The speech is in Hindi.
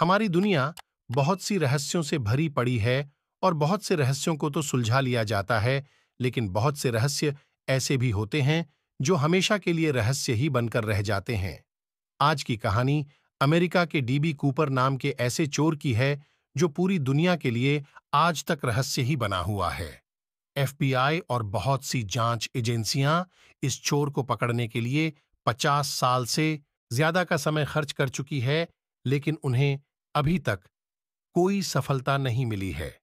हमारी दुनिया बहुत सी रहस्यों से भरी पड़ी है और बहुत से रहस्यों को तो सुलझा लिया जाता है लेकिन बहुत से रहस्य ऐसे भी होते हैं जो हमेशा के लिए रहस्य ही बनकर रह जाते हैं आज की कहानी अमेरिका के डीबी कूपर नाम के ऐसे चोर की है जो पूरी दुनिया के लिए आज तक रहस्य ही बना हुआ है एफबीआई और बहुत सी जांच एजेंसियां इस चोर को पकड़ने के लिए 50 साल से ज्यादा का समय खर्च कर चुकी है लेकिन उन्हें अभी तक कोई सफलता नहीं मिली है